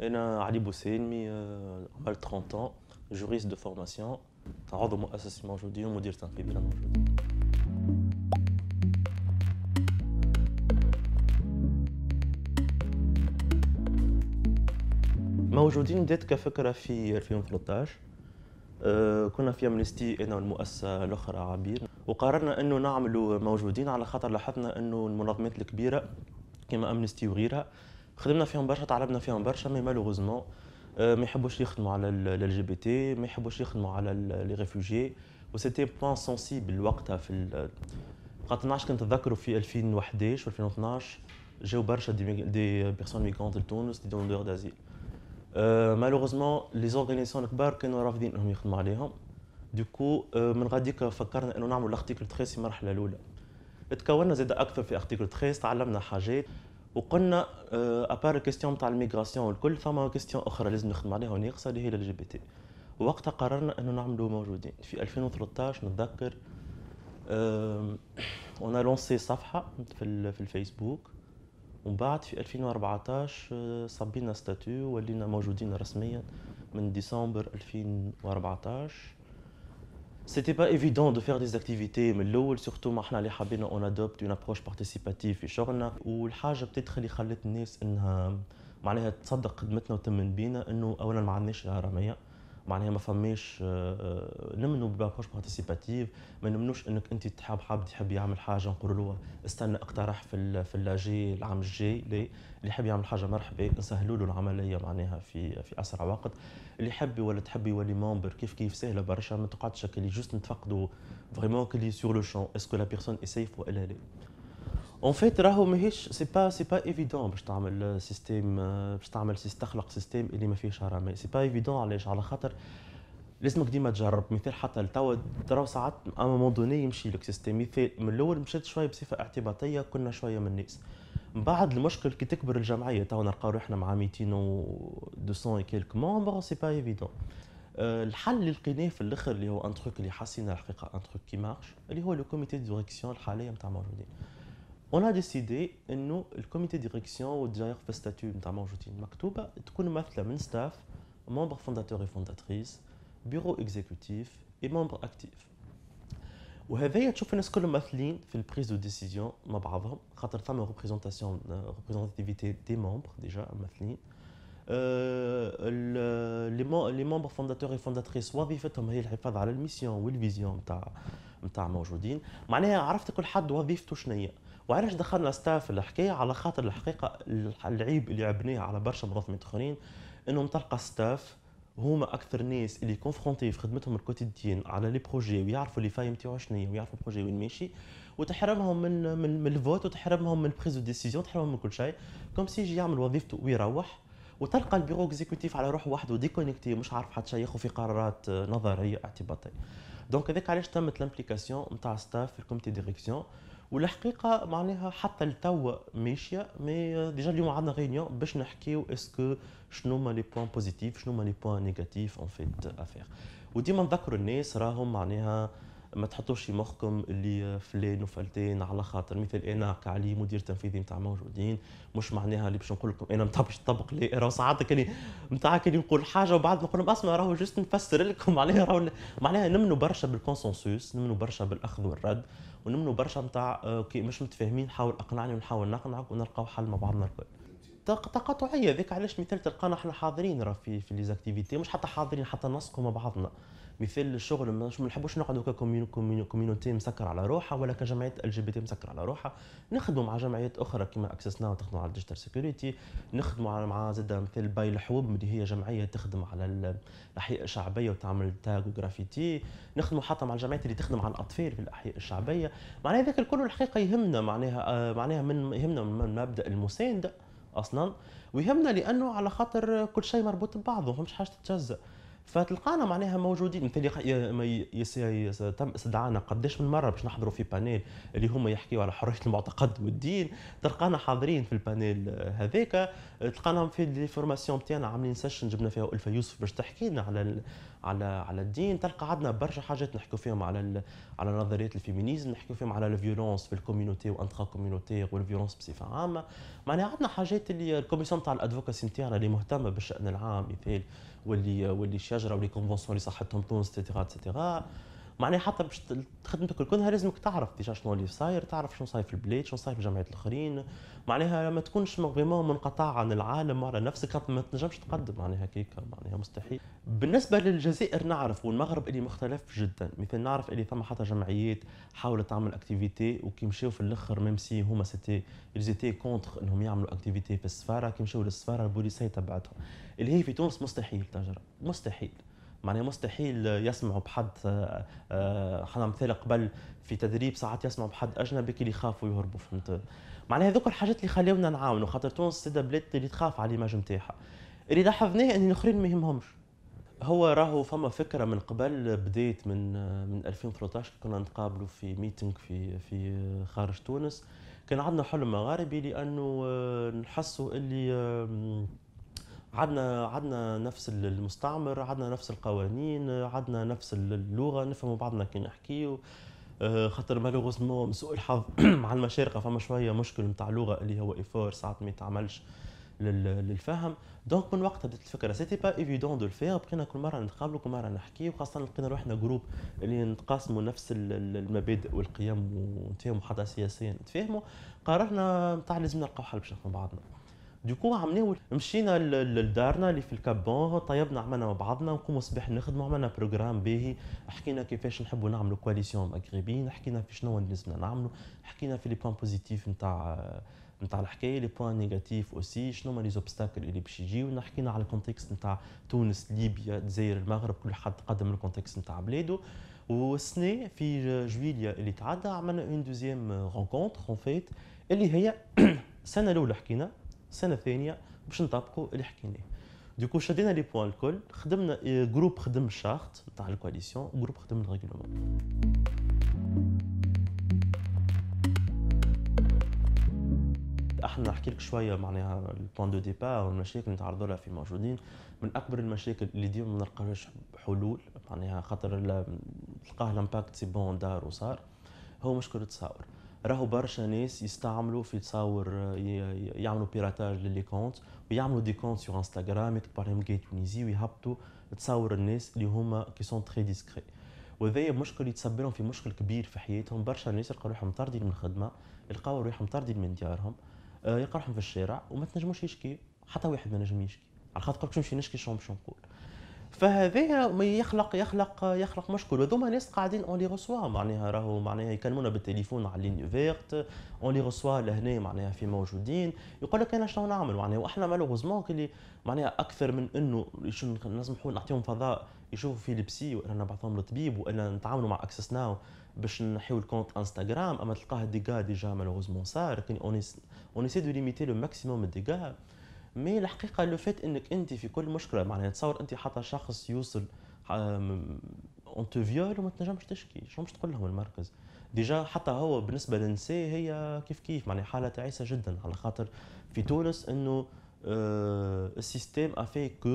انا علي بوسيلمي عمري 30 عام جوريست دو فورماسيون عضو مؤسسه موجودين ومدير تنفيذي موجودين موجودين بدات كفكره في 2013 آه، كنا في امنيستي انا والمؤسسه الاخرى عبير وقررنا انه نعملوا موجودين على خاطر لاحظنا انه المنظمات الكبيره كما امنيستي وغيرها خدمنا فيهم برشا تعلمنا فيهم برشا مي مالوغوزمون آه، ما يحبوش يخدموا على ال جي بي تي ما يحبوش يخدموا على لي ريفوجي و سيتي بوان سونسيبل وقتها في خاطر نعرفش كنت نتذكروا في 2011 و 2012 جاو برشا دي, دي بيرسون ميغرونت تونس دي دوندور دازيل أه مالوغوزمون لي زورغانيزاسيون الكبار كانوا رافضين انهم يخدموا عليهم دوكو آه، من غاديك فكرنا انه نعملوا لارتيكل 13 في المرحله الاولى تكوننا زاد اكثر في ارتيكل 13 تعلمنا حاجات وقلنا ابار الكيستيون تاع الميغراسيون والكل فما كيستيون اخرى لازم نخدم عليها وناقصه اللي هي الجي بي تي وقتها قررنا انه نعملوا موجودين في 2013 نتذكر اون لونسي صفحه في في الفيسبوك ومن بعد في 2014 آه، صبينا ستاتو ولينا موجودين رسميا من ديسمبر 2014 c'était pas évident de faire des activités من الاول سورتو ما احنا اللي حابين اون ادوبت اون ابروش بارتيسيباتيف في شغلنا والحاجه بتتخ اللي خلت الناس انها معناها تصدق خدمتنا وتمن بينا انه اولا ما عندناش رميه معناها ما فماش آه، آه، نمنوا بابروش بارتيسيباتيف ما نمنوش انك انت تحب حاب يحب يعمل حاجه نقول له استنى اقترح في في اللاجي العام الجاي اللي يحب يعمل حاجه مرحبا نسهلوا له العمليه معناها في في اسرع وقت اللي يحب ولا تحب يولي ممبر كيف كيف سهله برشا ما تقعدش اللي جوست نتفقدوا فريمون كلي سور لو شون اسكو لا بيرسون سيف ولا لا اون فيت راهو ماهيش سي با سي با ايفيدون باش تعمل سيستيم باش تعمل تخلق سيستيم اللي ما فيهش حراميه سي با ايفيدون علاش على خاطر لازمك ديما تجرب مثال حتى لتوا تراو ساعات اما مون دوني يمشي لك سيستيم مثال من الاول مشيت شويه بصفه اعتباطيه كنا شويه من الناس من بعد المشكل كي تكبر الجمعيه توا نلقاو روحنا مع 200 و 200 كيلك مونبر سي با ايفيدون الحل اللي لقيناه في الاخر اللي هو ان تروك اللي حسينا الحقيقه ان تروك كي مارش اللي هو لو كوميتي ديريكسيون الحاليه نتاع موجودين On a décidé que le comité de direction ou derrière le statut de Moujoutine Maktouba تكون staff, membres fondateurs et fondatrices, bureau exécutif et membres actifs. وهذايا تشوف الناس كلهم ممثلين في البريز دو ديسيزيون مع بعضهم خاطر ثما ريبريزونتاسيون ريبريزونتاتيفيتي دي ممبر ديجا et لي ممبر فونداتور اي فونداتريس وظيفتهم هي الحفاظ على الميسيون والفيزيون نتاع نتاع موجودين معناها عرفت كل حد وظيفته شنو وعلاش دخلنا ستاف الحكايه على خاطر الحقيقه العيب اللي عبناه على برشا منظمين اخرين انهم تلقى ستاف هما اكثر ناس اللي كونفرونتي في خدمتهم الكوتيديان على لي بروجي ويعرفوا لي فاي نتاعو شنو ويعرفوا البروجي وين ماشي وتحرمهم من من, من الفوت وتحرمهم من بريز ديسيزيون تحرمهم من كل شيء كوم سي يجي يعمل وظيفته ويروح وتلقى البيرو اكزيكوتيف على روحه وحده ديكونيكتي مش عارف حتى شيء في قرارات نظريه اعتباطيه دونك هذاك علاش تمت لامبليكاسيون نتاع ستاف في الكوميتي ديريكسيون والحقيقه معناها حتى لتوا ماشيه مي ديجا euh, اليوم عندنا غينيون باش نحكيو اسكو شنو هما لي بوان بوزيتيف شنو هما لي بوان نيجاتيف اون فيت افير وديما نذكر الناس راهم معناها ما تحطوش في مخكم اللي فلان وفلتان على خاطر مثل انا كعلي مدير تنفيذي نتاع موجودين مش معناها اللي باش نقول لكم انا نتاع باش نطبق لا راهو ساعات كاني نتاع كاني نقول حاجه وبعد نقول لهم اسمع راهو جست نفسر لكم عليها راهو معناها نمنوا برشا بالكونسنسوس نمنوا برشا بالاخذ والرد ونمنوا برشا نتاع اوكي آه، مش متفاهمين حاول اقنعني ونحاول نقنعك ونلقاو حل مع بعضنا الكل تقاطعيه ذيك علاش مثال تلقانا احنا حاضرين راه في في ليزاكتيفيتي مش حتى حاضرين حتى نسقوا مع بعضنا مثال الشغل ما نحبوش نقعدوا ككوميونيتي مسكر على روحها ولا كجمعيه ال جي بي تي مسكر على روحها نخدموا مع جمعيات اخرى كما اكسس ناو تخدم على الديجيتال سيكوريتي نخدموا مع زاد مثال باي الحوب اللي هي جمعيه تخدم على الاحياء الشعبيه وتعمل تاج وجرافيتي نخدموا حتى مع الجمعيات اللي تخدم على الاطفال في الاحياء الشعبيه معناها ذاك الكل الحقيقه يهمنا معناها آه، معناها من يهمنا من مبدا المسانده اصلا ويهمنا لانه على خاطر كل شيء مربوط ببعضه فمش حاجه تتجزأ فتلقانا معناها موجودين مثل تم استدعانا قداش من مره باش نحضروا في بانيل اللي هما يحكيوا على حريه المعتقد والدين تلقانا حاضرين في البانيل هذاك تلقانا في لي فورماسيون تاعنا عاملين سيشن جبنا فيها الفا يوسف باش تحكي لنا على ال... على على الدين تلقى عندنا برشا حاجات نحكوا فيهم على ال... على نظريه الفيمينيزم نحكوا فيهم على الفيولونس في الكوميونيتي وانترا كوميونتي والفيولونس بصفه عامه معناها عندنا حاجات اللي الكوميسيون تاع الادفوكاسي نتاعنا اللي مهتمه بالشان العام مثال واللي واللي الشجره واللي كونفونسيون اللي صحتهم تونس اتسيتيرا اتسيتيرا معناها حتى باش خدمتك كلها لازمك تعرف ديجا شنو اللي صاير تعرف شنو صاير في البلاد شنو صاير في الجمعيات الاخرين معناها ما تكونش فريمون منقطع عن العالم على نفسك ما تنجمش تقدم معناها هكاك معناها مستحيل بالنسبه للجزائر نعرف والمغرب اللي مختلف جدا مثل نعرف اللي ثم حتى جمعيات حاولت تعمل اكتيفيتي وكي مشاو في الاخر ميم سي هما سيتي زيتي كونتر انهم يعملوا اكتيفيتي في السفاره كي مشاو للسفاره البوليسيه تبعتهم اللي هي في تونس مستحيل تجرب مستحيل معناها مستحيل يسمعوا بحد حنا آه، آه، مثال قبل في تدريب ساعات يسمعوا بحد اجنبي كي يخافوا يهربوا فهمت معناها هذوك الحاجات اللي خلاونا نعاونوا خاطر تونس سيدا بلاد اللي تخاف على الايماج نتاعها اللي لاحظناه ان الاخرين ما يهمهمش هو راهو فما فكره من قبل بديت من آه، من 2013 كنا نتقابلوا في ميتينغ في في خارج تونس كان عندنا حلم مغاربي لانه نحسوا اللي عندنا عندنا نفس المستعمر عندنا نفس القوانين عندنا نفس اللغه نفهم بعضنا كي نحكيو آه، خاطر مالوغوزمون سوء الحظ مع المشارقه فما شويه مشكل نتاع لغه اللي هو ايفور ساعات ما يتعملش للفهم دونك من وقتها بدات الفكره سيتي با ايفيدون دو الفير بقينا كل مره نتقابلوا كل مره نحكي وخاصه لقينا روحنا جروب اللي نتقاسموا نفس المبادئ والقيم ونتفاهموا حتى سياسيا نتفاهموا قررنا نتاع لازم نلقاو حل باش نخدموا بعضنا دوكو عملنا مشينا لدارنا اللي في الكابون طيبنا عملنا مع بعضنا نقوم صباح نخدموا عملنا بروجرام باهي حكينا كيفاش نحبوا نعملوا كواليسيون مغربيين حكينا في شنو لازمنا نعملوا حكينا في لي بوان بوزيتيف نتاع نتاع الحكايه لي بوان نيجاتيف اوسي شنو هما لي زوبستاكل اللي باش يجيو حكينا على الكونتكست نتاع تونس ليبيا الجزائر المغرب كل حد قدم الكونتكست نتاع بلاده والسنة في جويليا اللي تعدى عملنا اون دوزيام رونكونتر اون فيت اللي هي السنه الاولى حكينا سنه ثانيه باش نطبقوا اللي حكيناه دوكو شدينا لي بوان الكل خدمنا جروب euh, خدم الشارت نتاع الكواليسيون جروب خدم الريغلومون احنا نحكي لك شويه معناها البوان دو ديبار والمشاكل اللي تعرضوا لها في موجودين من اكبر المشاكل اللي ديما ما نلقاوش حلول معناها خاطر تلقاه الامباكت سي بون دار وصار هو مشكله التصاور راهو برشا ناس يستعملوا في تصاور يعملوا بيراتاج للي كونت ويعملوا دي كونت سور انستغرام يكتب عليهم جاي تونيزي ويهبطوا تصاور الناس اللي هما كي سون تري ديسكري وهذايا مشكل يتسبب لهم في مشكل كبير في حياتهم برشا ناس يلقاو روحهم طاردين من الخدمه يلقاو روحهم طاردين من ديارهم آه، يلقاو روحهم في الشارع وما تنجموش يشكي حتى واحد ما نجم يشكي على خاطر باش نمشي نشكي شو نقول فهذا ما يخلق يخلق يخلق مشكل وذوما ناس قاعدين اون لي روسوا معناها راهو معناها يكلمونا بالتليفون على لين فيرت اون لي روسوا لهنا معناها في موجودين يقول لك انا شنو نعمل معناها واحنا مالوغوزمون كلي معناها اكثر من انه نسمحوا نعطيهم فضاء يشوفوا في لبسي ولا نبعثهم للطبيب ولا نتعاملوا مع اكسس ناو باش نحيو الكونت انستغرام اما تلقاه ديجا ديجا مالوغوزمون صار اون اونيسي دو ليميتي لو ماكسيموم ديجا مي الحقيقه لو فات انك انت في كل مشكله معناها تصور انت حتى شخص يوصل اون تو فيول وما تنجمش تشكي شنو باش تقول لهم المركز ديجا حتى هو بالنسبه للنساء هي كيف كيف معناها حاله تعيسه جدا على خاطر في تونس انه آه، السيستم افي كو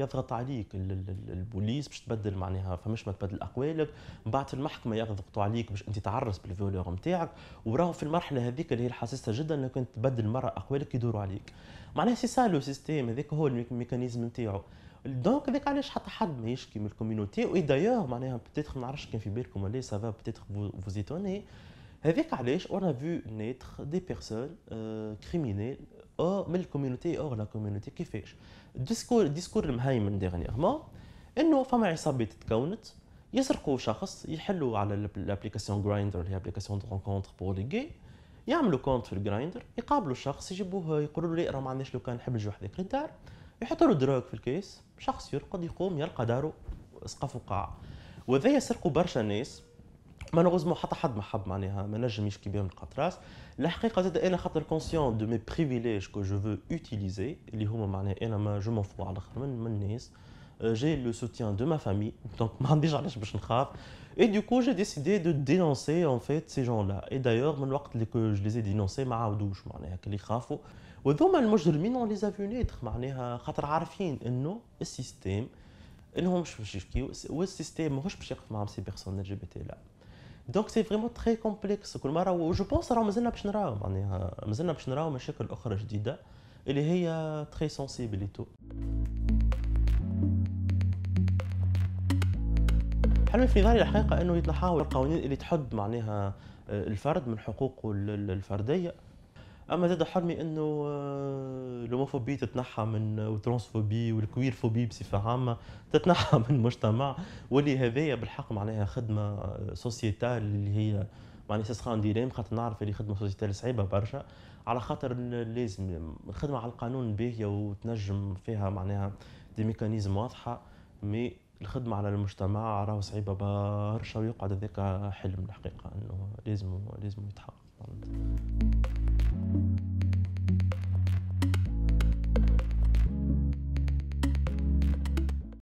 يضغط عليك البوليس باش تبدل معناها فمش ما تبدل اقوالك من بعد المحكمه يضغطوا عليك باش انت تعرس بالفيولور نتاعك وراهو في المرحله هذيك اللي هي الحساسه جدا لو كنت تبدل مره اقوالك يدوروا عليك معناها سي سا لو سيستيم هذاك هو الميكانيزم نتاعو دونك هذاك علاش حتى حد ما يشكي من الكوميونيتي اي دايوغ معناها بتيتر ما نعرفش كان في بالكم ولا سافا بتيتر فوزيتوني هذيك علاش اون في نيتر دي بيرسون كريمينيل او من الكوميونيتي او لا كوميونيتي كيفاش ديسكور ديسكور المهيمن ديغنيغمون انه فما عصابات تكونت يسرقوا شخص يحلوا على الابليكاسيون جرايندر اللي هي ابليكاسيون دو رونكونتر بور لي جي يعملوا كونت في الجرايندر يقابلوا الشخص يجيبوه يقولوا له لا راه ما عندناش لو كان نحب نجي وحدك للدار يحطوا له دروك في الكيس شخص يرقد يقوم يلقى داره سقف وقاع وذا يسرقوا برشا ناس ما نغزمو حتى حد ما حب معناها ما نجم يشكي بهم القطراس الحقيقه زاد انا خاطر كونسيون دو مي بريفيليج كو جو فو يوتيليزي اللي هما معناها انا ما جو مون على الاخر من, من الناس j'ai le soutien de ma famille, donc Et du coup, j'ai décidé de dénoncer en fait ces gens-là. Et d'ailleurs, que je les ai dénoncés, on les a vu naître, le système, le système, ces personnes LGBT là. دونك سي فريمون تري كومبلكس كل مره وجو بونس راه مازلنا باش نراو معناها يعني، مازلنا باش نراو مشاكل اخرى جديده اللي هي تري تو حلمي في نظري الحقيقه انه يتحاول القوانين اللي تحد معناها آه، الفرد من حقوقه الفرديه اما زاد حلمي انه آه، الهوموفوبي تتنحى من آه، والترانسفوبي فوبي بصفه عامه تتنحى من المجتمع واللي هذايا بالحق معناها خدمه آه، سوسيتال اللي هي معناها سخان ديلام خاطر نعرف اللي خدمه سوسيتال صعيبه برشا على خاطر لازم الخدمه على القانون باهيه وتنجم فيها معناها دي ميكانيزم واضحه مي الخدمة على المجتمع راهو صعيبة برشا ويقعد هذاك حلم الحقيقة انه لازم لازم يتحقق